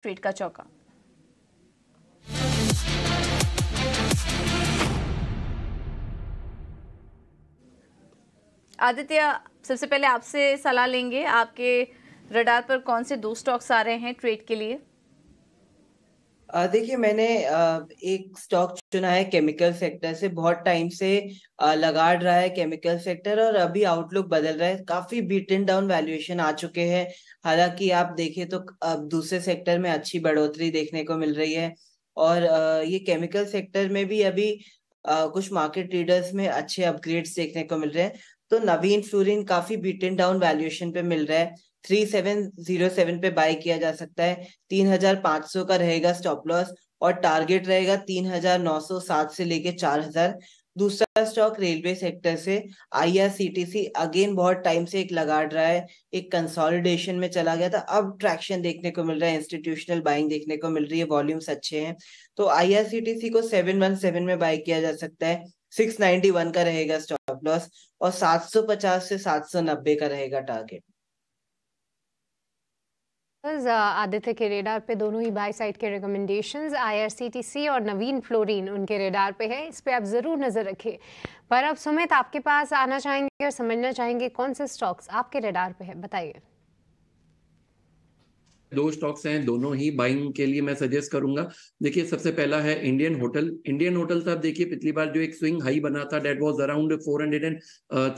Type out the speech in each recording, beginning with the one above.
street का चौका आदित्य सबसे पहले आपसे सलाह लेंगे आपके रडार पर कौन से दो स्टॉक्स आ रहे हैं ट्रेड के लिए देखिए मैंने एक स्टॉक चुना है केमिकल सेक्टर से बहुत टाइम से लगाड़ रहा है केमिकल सेक्टर और अभी आउटलुक बदल रहा है काफी बीटन डाउन वैल्यूएशन आ चुके हैं हालांकि आप देखें तो अब दूसरे सेक्टर में अच्छी बढ़ोतरी देखने को मिल रही है और ये केमिकल सेक्टर में भी अभी कुछ मार्केट रीडर्स में अच्छे अपग्रेड्स देखने को मिल रहे हैं तो नवीन फ्लोरिन काफी बीटन डाउन वैल्यूएशन पे मिल रहा है थ्री सेवन जीरो सेवन पे बाय किया जा सकता है तीन हजार पांच सौ का रहेगा स्टॉप लॉस और टारगेट रहेगा तीन हजार नौ सौ सात से लेके चार हजार दूसरा स्टॉक रेलवे सेक्टर से आईआरसीटीसी अगेन बहुत टाइम से एक लगाड़ रहा है एक कंसोलिडेशन में चला गया था अब ट्रैक्शन देखने को मिल रहा है इंस्टीट्यूशनल बाइंग देखने को मिल रही है वॉल्यूम्स अच्छे हैं तो आईआरसीटीसी को सेवन वन सेवन में बाय किया जा सकता है सिक्स नाइनटी वन का रहेगा स्टॉप लॉस और सात सौ पचास से सात सौ नब्बे का रहेगा टारगेट आदित्य uh, के रेडार पे दोनों ही बाई साइड के रिकमेंडेशन आईआरसीटीसी और नवीन फ्लोरीन उनके रेडार पे है इस पे आप ज़रूर नज़र रखें पर अब सुमित आपके पास आना चाहेंगे और समझना चाहेंगे कौन से स्टॉक्स आपके रेडार पे है बताइए दो स्टॉक्स हैं दोनों ही बाइंग के लिए मैं सजेस्ट करूंगा देखिए सबसे पहला है इंडियन होटल इंडियन होटल साहब देखिए पिछली बार जो एक स्विंग हाई बना था that was around four hundred and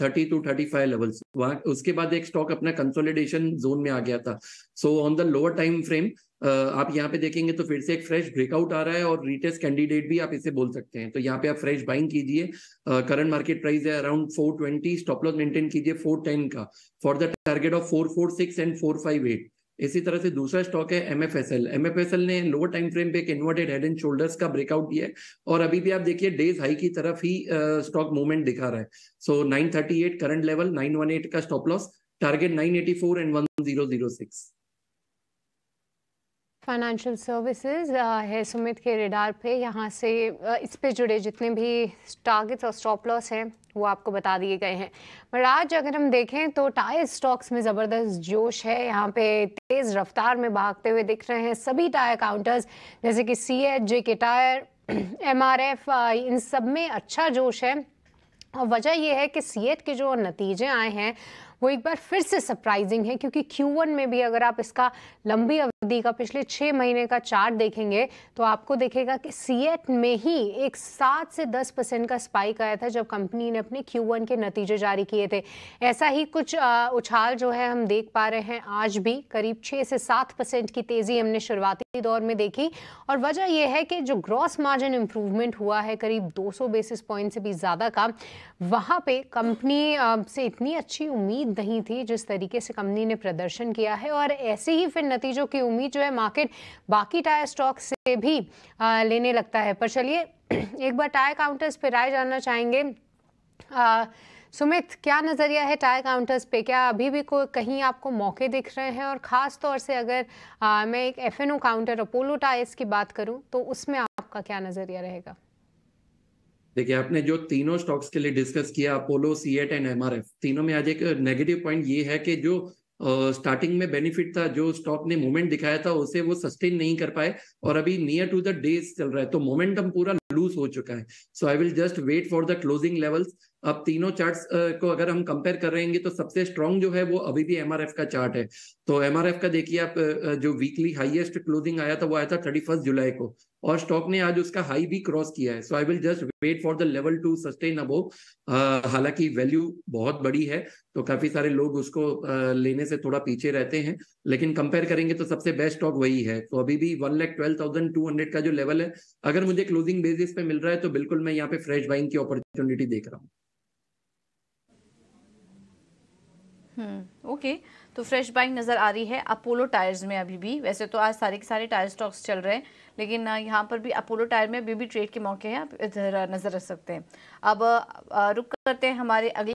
thirty two thirty five levels वहां उसके बाद एक स्टॉक अपना कंसोलिडेशन जोन में आ गया था so on the lower time frame आप यहाँ पे देखेंगे तो फिर से एक फ्रेश ब्रेकआउट आ रहा है और रिटेस्ट कैंडिडेट भी आप इसे बोल सकते हैं तो यहाँ पे आप फ्रेश बाइंग कीजिए करंट मार्केट प्राइस है अराउंड 420 स्टॉप लॉस मेंटेन कीजिए 410 का for the target of 446 and 458 इसी तरह से दूसरा स्टॉक है M M F F S L S L ने लोअर टाइम फ्रेम पे एक इन्वर्टेड हेड एंड शोल्डर्स का ब्रेकआउट दिया है और अभी भी आप देखिए डेज हाई की तरफ ही स्टॉक uh, मूवमेंट दिखा रहा है so nine thirty eight current level nine one eight का stop loss target nine eighty four and one zero zero six financial services है सुमित के रेडार पे यहाँ से इस पे जुड़े जितने भी टारगेट्स और स्टॉप लॉस हैं वो आपको बता दिए गए हैं पर आज अगर हम देखें तो टायर स्टॉक्स में ज़बरदस्त जोश है यहाँ पे तेज रफ्तार में भागते हुए दिख रहे हैं सभी टायर काउंटर्स जैसे कि सी H J K tyre M R F इन सब में अच्छा जोश है और वजह यह है कि सी के जो नतीजे आए हैं वो एक बार फिर से सरप्राइजिंग है क्योंकि Q1 में भी अगर आप इसका लंबी अवधि का पिछले छः महीने का चार्ट देखेंगे तो आपको देखेगा कि सीएट में ही एक सात से दस परसेंट का स्पाइक आया था जब कंपनी ने अपने Q1 के नतीजे जारी किए थे ऐसा ही कुछ आ, उछाल जो है हम देख पा रहे हैं आज भी करीब छः से सात परसेंट की तेज़ी हमने शुरुआती दौर में देखी और वजह यह है कि जो ग्रॉस मार्जिन इम्प्रूवमेंट हुआ है करीब 200 बेसिस पॉइंट से भी ज़्यादा का वहाँ पे कंपनी से इतनी अच्छी उम्मीद नहीं थी जिस तरीके से कंपनी ने प्रदर्शन किया है और ऐसे ही फिर नतीजों की उम्मीद जो है मार्केट बाकी टायर स्टॉक से भी आ, लेने लगता है पर चलिए एक बार टायर काउंटर्स पर राय जानना चाहेंगे आ, सुमित क्या नज़रिया है टायर काउंटर्स पे क्या अभी भी कोई कहीं आपको मौके दिख रहे हैं और ख़ास तौर से अगर आ, मैं एक एफ काउंटर अपोलो टायर्स की बात करूं तो उसमें आपका क्या नज़रिया रहेगा देखिए आपने जो तीनों स्टॉक्स के लिए डिस्कस किया अपोलो सी एट एंड एम तीनों में आज एक नेगेटिव पॉइंट ये है कि जो स्टार्टिंग uh, में बेनिफिट था जो स्टॉक ने मोमेंट दिखाया था उसे वो सस्टेन नहीं कर पाए और अभी नियर टू द डेज चल रहा है तो मोमेंटम पूरा लूज हो चुका है so I will just wait for the closing levels अब तीनों चार्ट्स uh, को अगर हम कंपेयर कर रहे हैं तो सबसे स्ट्रॉन्ग जो है वो अभी भी एमआरएफ का चार्ट है तो एमआरएफ का देखिए आप uh, जो वीकली हाइएस्ट क्लोजिंग आया था वो आया था थर्टी जुलाई को और स्टॉक ने आज उसका हाई भी क्रॉस किया है so I will just wait for the level to sustain above हालांकि वैल्यू बहुत बड़ी है तो काफी सारे लोग उसको uh, लेने से थोड़ा पीछे रहते हैं लेकिन कंपेयर करेंगे तो सबसे बेस्ट स्टॉक वही है तो अभी भी one lakh twelve thousand two hundred का जो लेवल है अगर मुझे क्लोजिंग बेसिस पे मिल रहा है तो बिल्कुल मैं यहाँ पे फ्रेश बाइंग की अपॉर्चुनिटी देख रहा हूँ ओके हम्म, तो फ्रेश बाइक नज़र आ रही है अपोलो टायर्स में अभी भी वैसे तो आज सारे के सारे टायर स्टॉक्स चल रहे हैं लेकिन यहाँ पर भी अपोलो टायर में अभी भी ट्रेड के मौके हैं आप इधर नज़र रख सकते हैं अब रुक करते हैं हमारे अगले